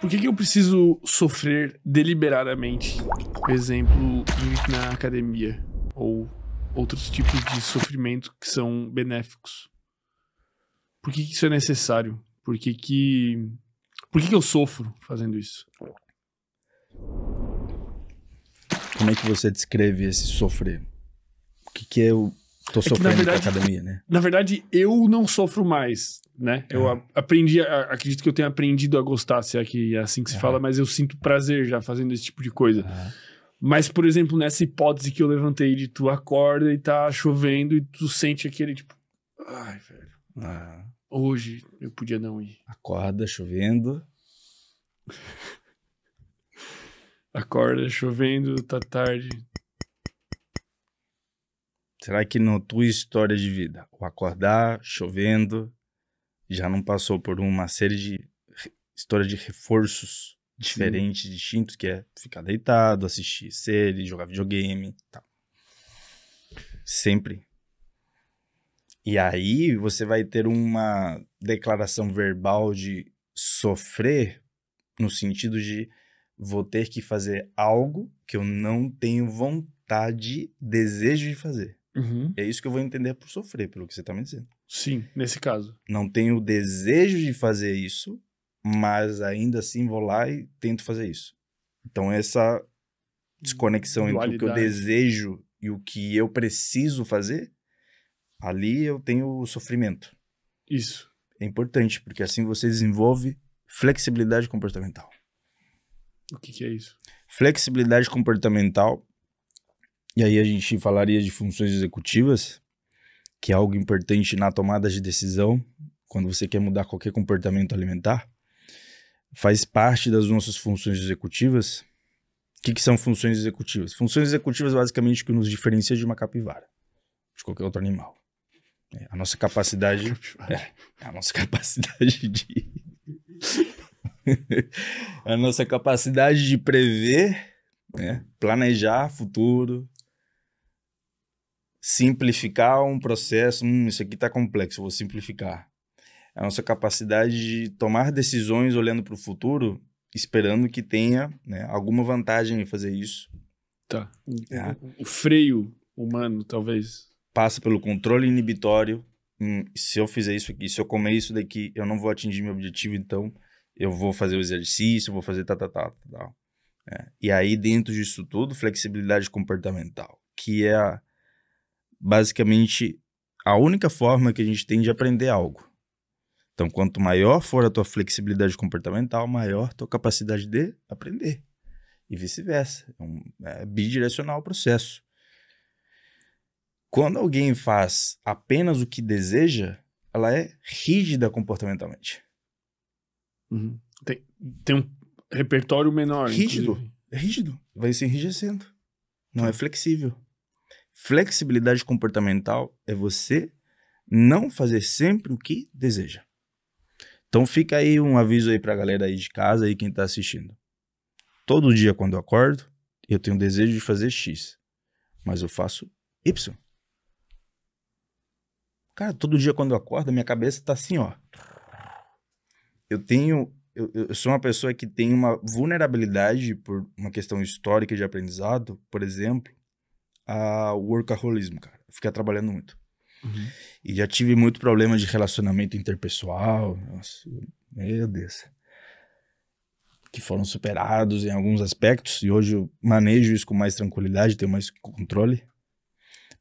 Por que, que eu preciso sofrer deliberadamente? Por exemplo, ir na academia. Ou outros tipos de sofrimento que são benéficos. Por que, que isso é necessário? Por que, que... Por que, que eu sofro fazendo isso? Como é que você descreve esse sofrer? O que, que eu tô é sofrendo é na verdade, academia, né? Na verdade, eu não sofro mais né? É. Eu aprendi, acredito que eu tenha aprendido a gostar, se é que é assim que se é. fala, mas eu sinto prazer já fazendo esse tipo de coisa. Mas, por exemplo, nessa hipótese que eu levantei de tu acorda e tá chovendo e tu sente aquele tipo, ai, velho, ah. hoje eu podia não ir. Acorda chovendo. acorda chovendo, tá tarde. Será que não tua história de vida? O acordar chovendo, já não passou por uma série de história de reforços diferentes, Sim. distintos, que é ficar deitado, assistir série, jogar videogame, tal. Sempre. E aí você vai ter uma declaração verbal de sofrer no sentido de vou ter que fazer algo que eu não tenho vontade, desejo de fazer. Uhum. É isso que eu vou entender por sofrer, pelo que você tá me dizendo. Sim, nesse caso. Não tenho o desejo de fazer isso, mas ainda assim vou lá e tento fazer isso. Então, essa desconexão Dualidade. entre o que eu desejo e o que eu preciso fazer, ali eu tenho o sofrimento. Isso. É importante, porque assim você desenvolve flexibilidade comportamental. O que, que é isso? Flexibilidade comportamental, e aí a gente falaria de funções executivas, que é algo importante na tomada de decisão, quando você quer mudar qualquer comportamento alimentar, faz parte das nossas funções executivas. O que, que são funções executivas? Funções executivas basicamente que nos diferencia de uma capivara, de qualquer outro animal. É, a nossa capacidade, é, a nossa capacidade de a nossa capacidade de prever, né, planejar futuro, simplificar um processo, hum, isso aqui está complexo, vou simplificar. A nossa capacidade de tomar decisões olhando para o futuro, esperando que tenha né, alguma vantagem em fazer isso. Tá. É. O freio humano, talvez. Passa pelo controle inibitório. Hum, se eu fizer isso aqui, se eu comer isso daqui, eu não vou atingir meu objetivo, então eu vou fazer o exercício, vou fazer tal, tal, tal tal. É. E aí, dentro disso tudo, flexibilidade comportamental, que é a basicamente a única forma que a gente tem de aprender algo. Então, quanto maior for a tua flexibilidade comportamental, maior tua capacidade de aprender. E vice-versa. É, um, é bidirecional o processo. Quando alguém faz apenas o que deseja, ela é rígida comportamentalmente. Uhum. Tem, tem, um repertório menor. Rígido. Inclusive. Rígido. Vai se enrijecendo. Não é flexível. Flexibilidade comportamental é você não fazer sempre o que deseja. Então fica aí um aviso aí pra galera aí de casa e quem tá assistindo. Todo dia quando eu acordo, eu tenho desejo de fazer X, mas eu faço Y. Cara, todo dia quando eu acordo, minha cabeça tá assim, ó. Eu tenho. Eu, eu, sou uma pessoa que tem uma vulnerabilidade por uma questão histórica de aprendizado, por exemplo, a workaholismo, cara. Ficar trabalhando muito. Uhum. E já tive muito problema de relacionamento interpessoal. Nossa, meu Deus. Que foram superados em alguns aspectos. E hoje eu manejo isso com mais tranquilidade, tenho mais controle.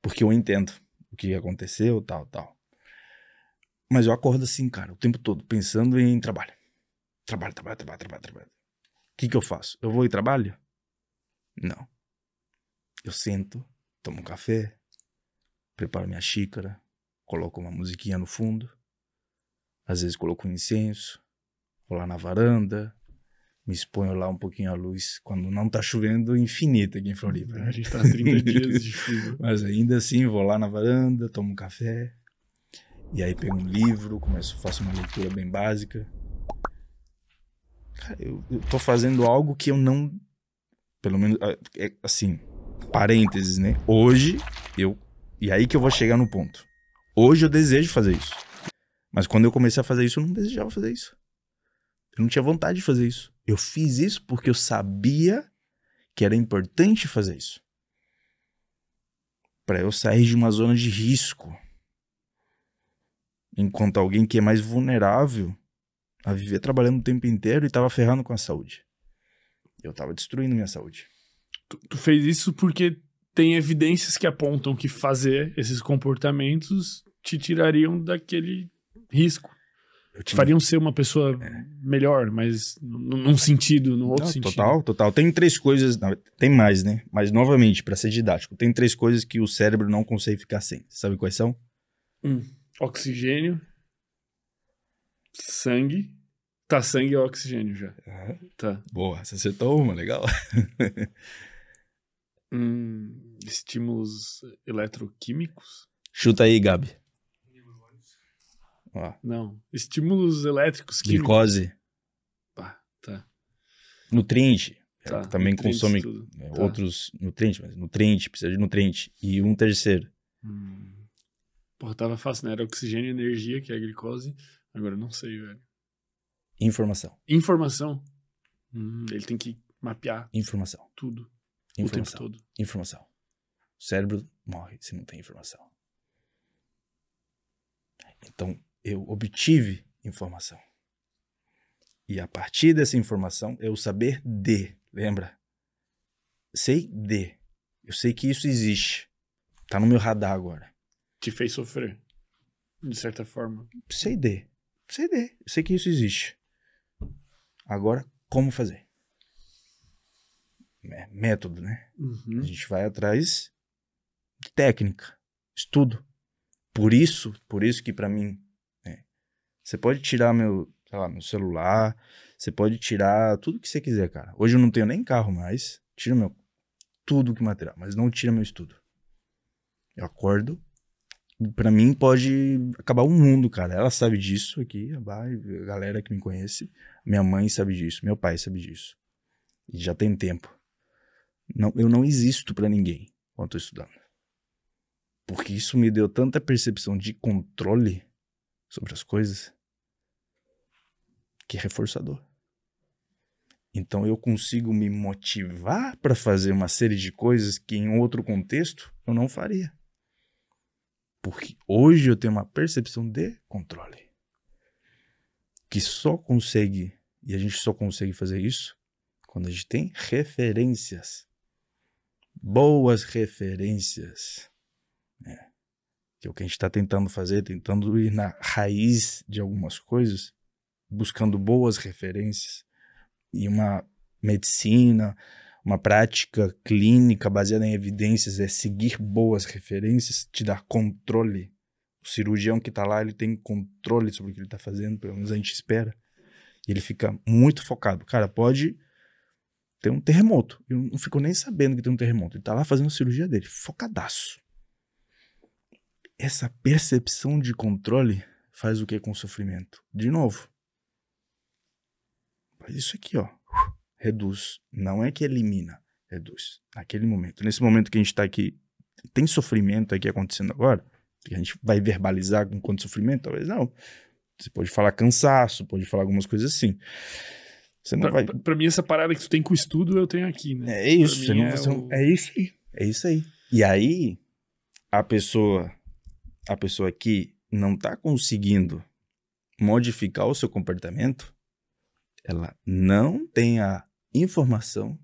Porque eu entendo o que aconteceu, tal, tal. Mas eu acordo assim, cara, o tempo todo, pensando em trabalho. Trabalho, trabalho, trabalho, trabalho, trabalho. O que, que eu faço? Eu vou e trabalho? Não. Eu sento, tomo um café, preparo minha xícara, coloco uma musiquinha no fundo, às vezes coloco um incenso, vou lá na varanda, me exponho lá um pouquinho à luz, quando não tá chovendo infinita aqui em Floripa. É, a gente tá 30 dias de chuva. Mas ainda assim, vou lá na varanda, tomo um café, e aí pego um livro, começo, faço uma leitura bem básica. Cara, eu, eu tô fazendo algo que eu não. Pelo menos, é, é, assim, parênteses, né? Hoje eu. E aí que eu vou chegar no ponto. Hoje eu desejo fazer isso. Mas quando eu comecei a fazer isso, eu não desejava fazer isso. Eu não tinha vontade de fazer isso. Eu fiz isso porque eu sabia que era importante fazer isso. Para eu sair de uma zona de risco. Enquanto alguém que é mais vulnerável a viver trabalhando o tempo inteiro e estava ferrando com a saúde. Eu estava destruindo minha saúde tu, tu fez isso porque tem evidências que apontam que fazer esses comportamentos te tirariam daquele risco. Eu te fariam ser uma pessoa é. melhor, mas num sentido, no outro Não, sentido. Total, total. Tem três coisas, tem mais, né? Mas novamente, para ser didático, tem três coisas que o cérebro não consegue ficar sem. Sabe quais são? Hum. Oxigênio, sangue. Tá, sangue é oxigênio já. tá. Boa, você acertou uma, legal. Hum, estímulos eletroquímicos? Chuta aí, Gabi. Não. Estímulos elétricos químicos. Glicose. Tá, tá. Nutriente. É tá, também consome né, tá. outros nutrientes, mas nutriente, precisa de nutriente. E um terceiro. Hum. Porra, tava fácil, né? Era oxigênio e energia, que é a glicose. Agora não sei, velho. Informação. Informação? Hum, ele tem que mapear. Informação. Tudo. Informação. O tempo todo. Informação. O cérebro morre se não tem informação. Então, eu obtive informação. E a partir dessa informação, eu saber de, lembra? Sei de. Eu sei que isso existe. Tá no meu radar agora. Te fez sofrer, de certa forma. Sei de. Sei de. Eu sei que isso existe. Agora, como fazer? É, método, né? Uhum. A gente vai atrás de técnica, estudo. Por isso, por isso que para mim, né? você pode tirar meu, lá, meu celular, você pode tirar tudo que você quiser, cara. Hoje eu não tenho nem carro mais, tira meu tudo que material, mas não tira meu estudo. Eu acordo, para mim pode acabar o mundo, cara. Ela sabe disso aqui, a galera que me conhece, minha mãe sabe disso, meu pai sabe disso. E já tem tempo. Não, eu não existo para ninguém enquanto eu tô estudando. Porque isso me deu tanta percepção de controle sobre as coisas que é reforçador. Então eu consigo me motivar para fazer uma série de coisas que em outro contexto eu não faria. Porque hoje eu tenho uma percepção de controle. Que só consegue, e a gente só consegue fazer isso quando a gente tem referências boas referências. É. Que é o que a gente está tentando fazer, tentando ir na raiz de algumas coisas, buscando boas referências e uma medicina, uma prática clínica baseada em evidências é seguir boas referências, te dar controle. O cirurgião que está lá, ele tem controle sobre o que ele está fazendo, pelo menos a gente espera. E ele fica muito focado. Cara, pode tem um terremoto. Ele não ficou nem sabendo que tem um terremoto. Ele tá lá fazendo a cirurgia dele, focadaço. Essa percepção de controle faz o que com o sofrimento? De novo. Faz isso aqui, ó. Reduz. Não é que elimina, reduz. Naquele momento. Nesse momento que a gente tá aqui, tem sofrimento aqui acontecendo agora? Que a gente vai verbalizar com quanto sofrimento? Talvez não. Você pode falar cansaço, pode falar algumas coisas assim. Você não pra, vai. Pra mim, essa parada que tu tem com o estudo, eu tenho aqui, né? É isso. É você não, é, o... é isso aí. É isso aí. E aí, a pessoa, a pessoa que não tá conseguindo modificar o seu comportamento, ela não tem a informação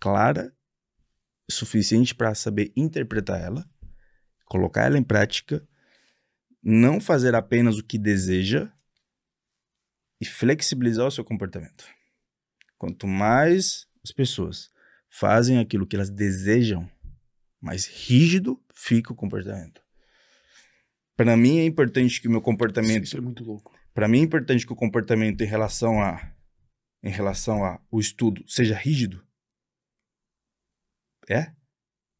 clara suficiente para saber interpretar ela, colocar ela em prática, não fazer apenas o que deseja e flexibilizar o seu comportamento. Quanto mais as pessoas fazem aquilo que elas desejam, mais rígido fica o comportamento. Para mim é importante que o meu comportamento. Isso, é muito louco. Para mim é importante que o comportamento em relação a em relação a o estudo seja rígido. É?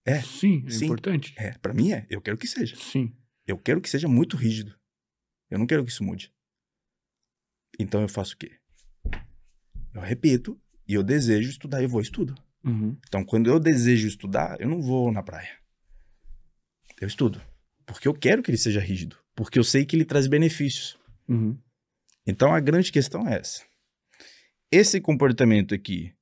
É. Sim, é Sim. importante. É, para mim é. Eu quero que seja. Sim. Eu quero que seja muito rígido. Eu não quero que isso mude. Então eu faço o quê? Eu repito, e eu desejo estudar, eu vou estudo. Uhum. Então, quando eu desejo estudar, eu não vou na praia. Eu estudo. Porque eu quero que ele seja rígido. Porque eu sei que ele traz benefícios. Uhum. Então, a grande questão é essa. Esse comportamento aqui,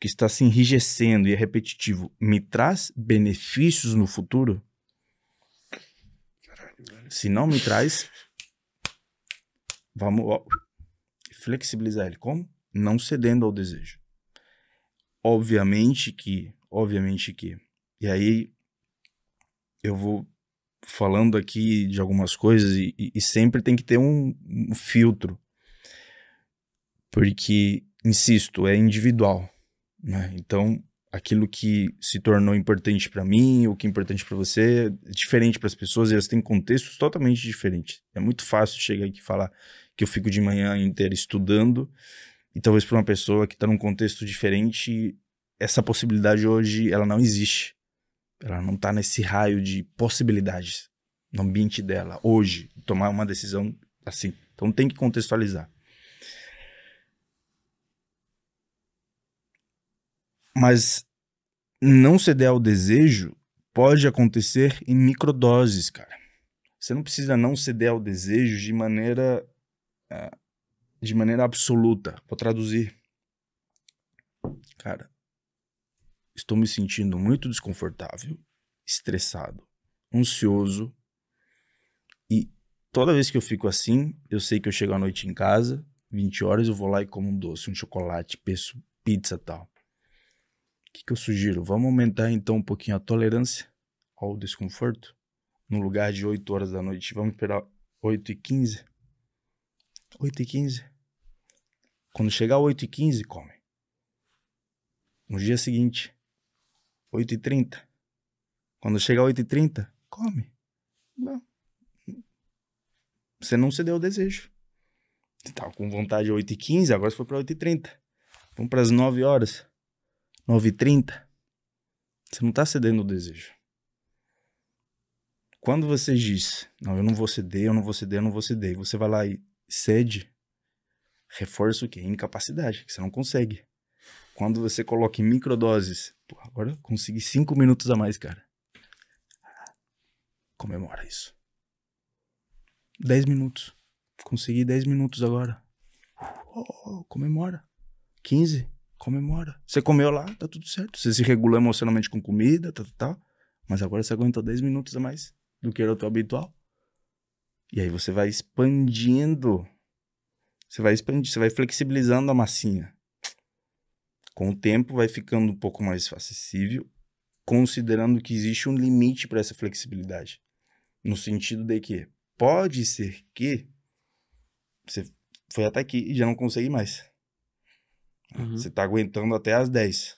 que está se enrijecendo e é repetitivo, me traz benefícios no futuro? Caralho, Se não me traz, vamos ó, flexibilizar ele. Como? não cedendo ao desejo. Obviamente que, obviamente que. E aí eu vou falando aqui de algumas coisas e, e sempre tem que ter um, um filtro. Porque, insisto, é individual. Né? Então, aquilo que se tornou importante para mim, o que é importante para você, é diferente para as pessoas, e elas têm contextos totalmente diferentes. É muito fácil chegar aqui e falar que eu fico de manhã inteira estudando e talvez para uma pessoa que está num contexto diferente, essa possibilidade hoje ela não existe. Ela não está nesse raio de possibilidades no ambiente dela hoje tomar uma decisão assim. Então tem que contextualizar. Mas não ceder ao desejo pode acontecer em microdoses, cara. Você não precisa não ceder ao desejo de maneira uh, de maneira absoluta. Vou traduzir. Cara, estou me sentindo muito desconfortável, estressado, ansioso. E toda vez que eu fico assim, eu sei que eu chego à noite em casa, 20 horas, eu vou lá e como um doce, um chocolate, peço pizza tal. O que, que eu sugiro? Vamos aumentar então um pouquinho a tolerância ao desconforto? No lugar de 8 horas da noite, vamos esperar 8 e 15? 8 e 15. Quando chegar 8 e 15, come. No dia seguinte, 8 e 30. Quando chegar 8 e 30, come. Não. Você não cedeu o desejo. Você tava com vontade 8 e 15, agora foi para 8 e 30. Vamos para as 9 horas. 9 e 30. Você não tá cedendo o desejo. Quando você diz, não, eu não vou ceder, eu não vou ceder, eu não vou ceder, e você vai lá e sede, reforça o quê? Incapacidade, que você não consegue. Quando você coloca em microdoses, pô, agora eu consegui cinco minutos a mais, cara. Comemora isso. 10 minutos. Consegui 10 minutos agora. Oh, comemora. 15, comemora. Você comeu lá, tá tudo certo. Você se regula emocionalmente com comida, tá, tá, tá. Mas agora você aguentou 10 minutos a mais do que era o teu habitual. E aí você vai expandindo. Você vai expandindo você vai flexibilizando a massinha. Com o tempo vai ficando um pouco mais acessível, considerando que existe um limite para essa flexibilidade. No sentido de que pode ser que você foi até aqui e já não consegue mais. Uhum. Você tá aguentando até as 10.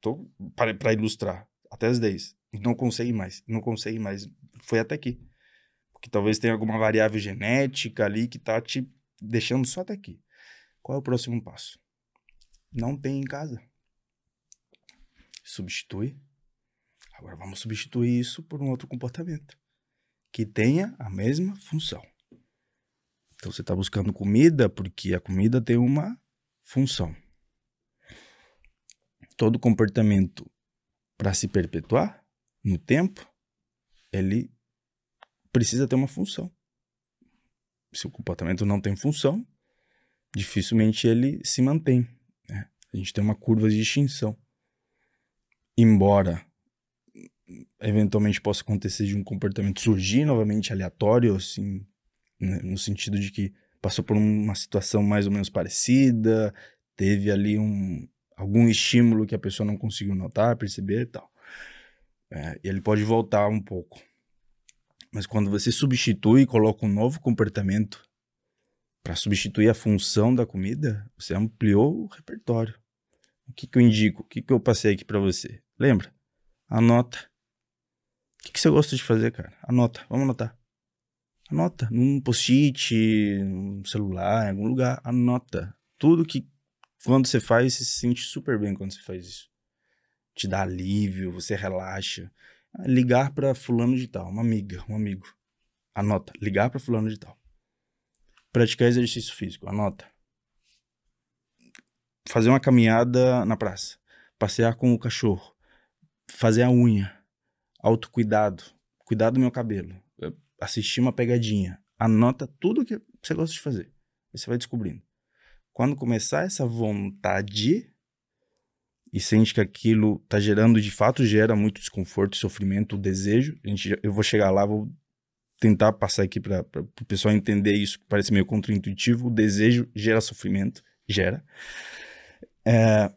Tô para ilustrar, até as 10. Não consegue mais, não consegue mais. Foi até aqui que talvez tenha alguma variável genética ali que tá te deixando só até aqui. Qual é o próximo passo? Não tem em casa. Substitui. Agora vamos substituir isso por um outro comportamento que tenha a mesma função. Então você está buscando comida porque a comida tem uma função. Todo comportamento para se perpetuar no tempo, ele precisa ter uma função. Se o comportamento não tem função, dificilmente ele se mantém. Né? A gente tem uma curva de extinção. Embora eventualmente possa acontecer de um comportamento surgir novamente aleatório, assim, né? no sentido de que passou por uma situação mais ou menos parecida, teve ali um, algum estímulo que a pessoa não conseguiu notar, perceber e tal. É, e ele pode voltar um pouco. Mas quando você substitui e coloca um novo comportamento para substituir a função da comida, você ampliou o repertório. O que, que eu indico? O que, que eu passei aqui para você? Lembra? Anota. O que, que você gosta de fazer, cara? Anota. Vamos anotar. Anota. Num post-it, num celular, em algum lugar. Anota. Tudo que quando você faz, você se sente super bem quando você faz isso. Te dá alívio, você relaxa ligar para fulano de tal, uma amiga, um amigo. Anota, ligar para fulano de tal. Praticar exercício físico, anota. Fazer uma caminhada na praça, passear com o cachorro, fazer a unha, autocuidado, cuidar do meu cabelo, assistir uma pegadinha, anota tudo que você gosta de fazer. E você vai descobrindo. Quando começar essa vontade, e sente que aquilo tá gerando, de fato gera muito desconforto, sofrimento, desejo, a gente, eu vou chegar lá, vou tentar passar aqui para o pessoal entender isso, que parece meio contraintuitivo, o desejo gera sofrimento, gera. É,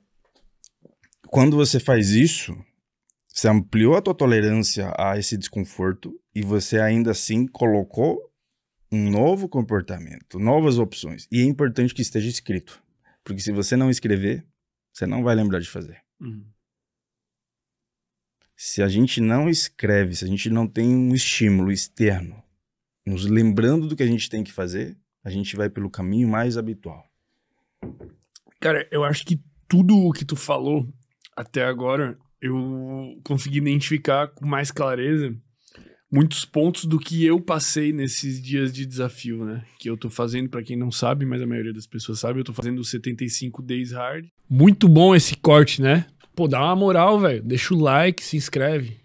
quando você faz isso, você ampliou a tua tolerância a esse desconforto e você ainda assim colocou um novo comportamento, novas opções. E é importante que esteja escrito, porque se você não escrever, você não vai lembrar de fazer. Uhum. Se a gente não escreve, se a gente não tem um estímulo externo nos lembrando do que a gente tem que fazer, a gente vai pelo caminho mais habitual. Cara, eu acho que tudo o que tu falou até agora eu consegui identificar com mais clareza muitos pontos do que eu passei nesses dias de desafio, né? Que eu tô fazendo, para quem não sabe, mas a maioria das pessoas sabe, eu tô fazendo o 75 Days Hard. Muito bom esse corte, né? Pô, dá uma moral, velho. Deixa o like, se inscreve.